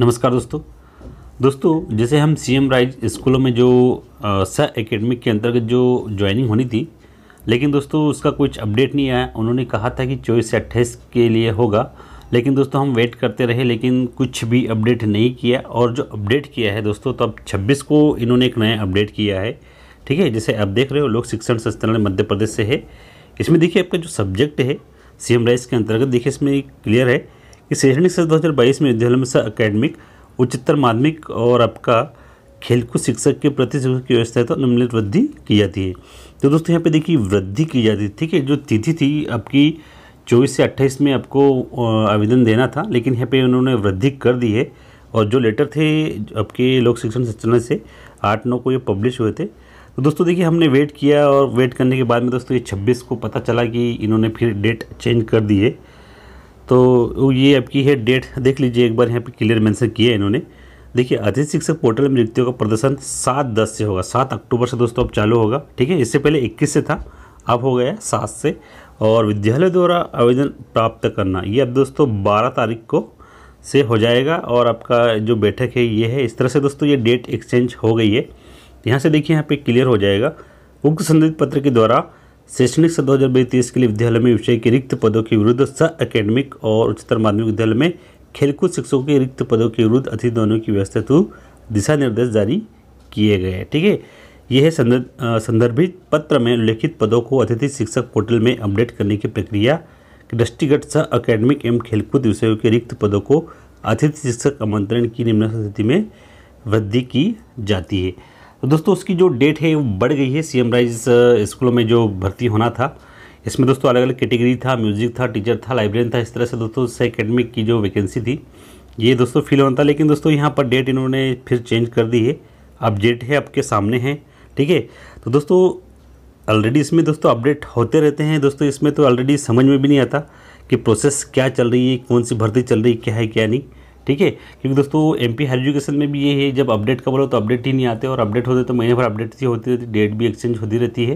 नमस्कार दोस्तों दोस्तों जैसे हम सी एम राइज स्कूलों में जो स एकेडमिक के अंतर्गत जो ज्वाइनिंग होनी थी लेकिन दोस्तों उसका कुछ अपडेट नहीं आया उन्होंने कहा था कि चौबीस से अट्ठाईस के लिए होगा लेकिन दोस्तों हम वेट करते रहे लेकिन कुछ भी अपडेट नहीं किया और जो अपडेट किया है दोस्तों तो अब छब्बीस को इन्होंने एक नया अपडेट किया है ठीक है जैसे आप देख रहे हो लोक शिक्षण संस्थान मध्य प्रदेश से है इसमें देखिए आपका जो सब्जेक्ट है सी एम राइज के अंतर्गत देखिए इसमें क्लियर है कि शैक्षणिक सत्र बाईस में विद्यालय में अकेडमिक उच्चतर माध्यमिक और आपका खेलकूद शिक्षक के प्रति शिक्षक की व्यवस्था तो निम्नलिखित वृद्धि की जाती है तो दोस्तों यहाँ पे देखिए वृद्धि की जाती है ठीक है जो तिथि थी आपकी चौबीस से अट्ठाईस में आपको आवेदन देना था लेकिन यहाँ पे उन्होंने वृद्धि कर दी है और जो लेटर थे आपके लोक शिक्षण सचिवालय से आठ नौ को ये पब्लिश हुए थे तो दोस्तों देखिए हमने वेट किया और वेट करने के बाद में दोस्तों ये छब्बीस को पता चला कि इन्होंने फिर डेट चेंज कर दी है तो ये आपकी है डेट देख लीजिए एक बार यहाँ पे क्लियर मेंशन किया है इन्होंने देखिए अधिक शिक्षक पोर्टल में नियुक्तियों का प्रदर्शन सात दस से होगा सात अक्टूबर से दोस्तों अब चालू होगा ठीक है इससे पहले इक्कीस से था अब हो गया सात से और विद्यालय द्वारा आवेदन प्राप्त करना ये अब दोस्तों बारह तारीख को से हो जाएगा और आपका जो बैठक है ये है इस तरह से दोस्तों ये डेट एक्सचेंज हो गई है यहाँ से देखिए यहाँ पे क्लियर हो जाएगा उक्त संदिग्ध पत्र के द्वारा शैक्षणिक सत्र दो के लिए विद्यालय में विषय के रिक्त पदों के विरुद्ध सह अकेडमिक और उच्चतर माध्यमिक विद्यालय में खेलकूद शिक्षकों के रिक्त पदों के विरुद्ध अतिथि दोनों की व्यवस्था तो दिशा निर्देश जारी किए गए हैं ठीक है यह संदर्भित पत्र में उल्लिखित पदों को अतिथि शिक्षक पोर्टल में अपडेट करने की प्रक्रिया दृष्टिगत सह अकेडमिक एवं खेलकूद विषयों के रिक्त पदों को अतिथि शिक्षक आमंत्रण की निम्न स्थिति में वृद्धि की जाती है तो दोस्तों उसकी जो डेट है वो बढ़ गई है सीएम राइज स्कूलों में जो भर्ती होना था इसमें दोस्तों अलग अलग कैटेगरी था म्यूज़िक था टीचर था लाइब्रेरियन था इस तरह से दोस्तों से अकेडमिक की जो वैकेंसी थी ये दोस्तों फिल होना था लेकिन दोस्तों यहाँ पर डेट इन्होंने फिर चेंज कर दी है अब डेट है आपके सामने है ठीक है तो दोस्तों ऑलरेडी इसमें दोस्तों अपडेट होते रहते हैं दोस्तों इसमें तो ऑलरेडी समझ में भी नहीं आता कि प्रोसेस क्या चल रही है कौन सी भर्ती चल रही है क्या है क्या नहीं ठीक है क्योंकि दोस्तों एम पी हायर एजुकेशन में भी ये है जब अपडेट का बोलो तो अपडेट ही नहीं आते और अपडेट होते तो महीने भर अपडेट ही होती रहती डेट भी एक्सचेंज होती रहती है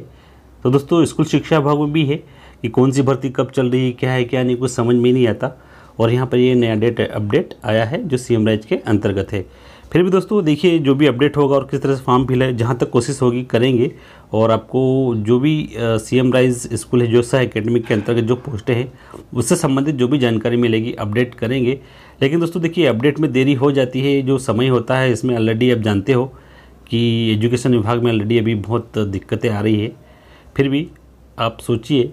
तो दोस्तों स्कूल शिक्षा भाग में भी है कि कौन सी भर्ती कब चल रही है क्या है क्या नहीं कुछ समझ में नहीं आता और यहाँ पर ये नया डेट अपडेट आया है जो सी राइज के अंतर्गत है फिर भी दोस्तों देखिए जो भी अपडेट होगा और किस तरह से फॉर्म फिल है जहाँ तक कोशिश होगी करेंगे और आपको जो भी सी एम राइज स्कूल है जो सह एकेडमिक के अंतर्गत जो पोस्टें हैं उससे संबंधित जो भी जानकारी मिलेगी अपडेट करेंगे लेकिन दोस्तों देखिए अपडेट में देरी हो जाती है जो समय होता है इसमें ऑलरेडी आप जानते हो कि एजुकेशन विभाग में ऑलरेडी अभी बहुत दिक्कतें आ रही है फिर भी आप सोचिए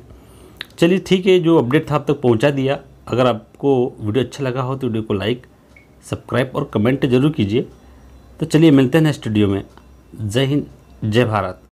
चलिए ठीक है जो अपडेट था आप तक पहुँचा दिया अगर आपको वीडियो अच्छा लगा हो तो वीडियो को लाइक सब्सक्राइब और कमेंट जरूर कीजिए तो चलिए मिलते हैं नेक्स्ट वीडियो में जय हिंद जय भारत